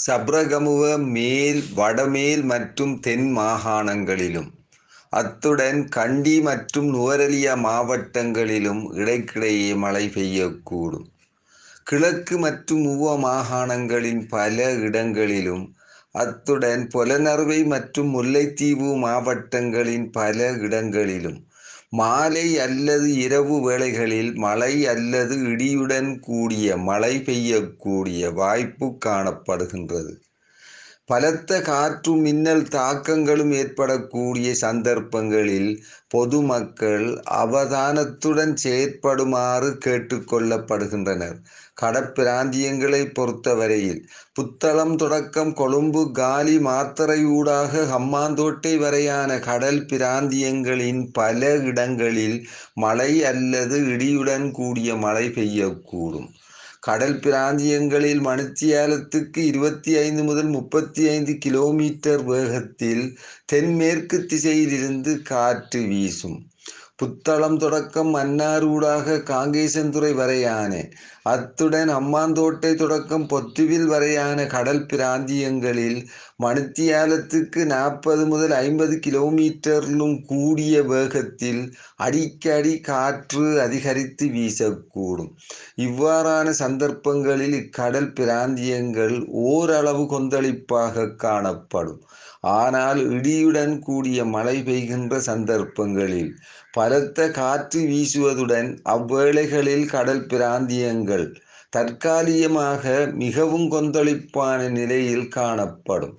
சப்ரகமுவ மேல் வடமேல் மற்றும் தென் மாகாணங்களிலும் அத்துடன் கண்டி மற்றும் நுவரெலியா மாவட்டங்களிலும் இடைக்கிடையே மழை பெய்யக்கூடும் கிழக்கு மற்றும் மூவ மாகாணங்களின் பல இடங்களிலும் அத்துடன் பொலனறுவை மற்றும் முல்லைத்தீவு மாவட்டங்களின் பல இடங்களிலும் மாலை அல்லது இரவு வேளைகளில் மழை அல்லது இடியுடன் கூடிய மழை பெய்யக்கூடிய வாய்ப்பு காணப்படுகின்றது பலத்த காற்று மின்னல் தாக்கங்களும் ஏற்படக்கூடிய சந்தர்ப்பங்களில் பொதுமக்கள் அவதானத்துடன் செயற்படுமாறு கேட்டுக்கொள்ளப்படுகின்றனர் கடப்பிராந்தியங்களை பொறுத்தவரையில் புத்தளம் தொடக்கம் கொழும்பு காலி மாத்தரையூடாக ஹம்மாந்தோட்டை வரையான கடல் பிராந்தியங்களின் பல இடங்களில் மழை அல்லது இடியுடன் கூடிய மழை பெய்யக்கூடும் கடல் பிராந்தியங்களில் மணித்தியாலத்துக்கு இருபத்தி ஐந்து முதல் முப்பத்தி ஐந்து கிலோமீட்டர் வேகத்தில் தென்மேற்கு திசையிலிருந்து காற்று வீசும் புத்தளம் தொடக்கம் மன்னாரூடாக காங்கேசன்துறை வரையான அத்துடன் அம்மாந்தோட்டை தொடக்கம் பொத்துவில் வரையான கடல் பிராந்தியங்களில் மணித்தியாலத்துக்கு நாற்பது முதல் ஐம்பது கிலோமீட்டரிலும் கூடிய வேகத்தில் அடிக்கடி காற்று அதிகரித்து வீசக்கூடும் இவ்வாறான சந்தர்ப்பங்களில் இக்கடல் பிராந்தியங்கள் ஓரளவு கொந்தளிப்பாக காணப்படும் ஆனால் இடியுடன் கூடிய மழை பெய்கின்ற சந்தர்ப்பங்களில் பலத்த காற்று வீசுவதுடன் அவ்வேளைகளில் கடல் பிராந்தியங்கள் தற்காலிகமாக மிகவும் கொந்தளிப்பான நிலையில் காணப்படும்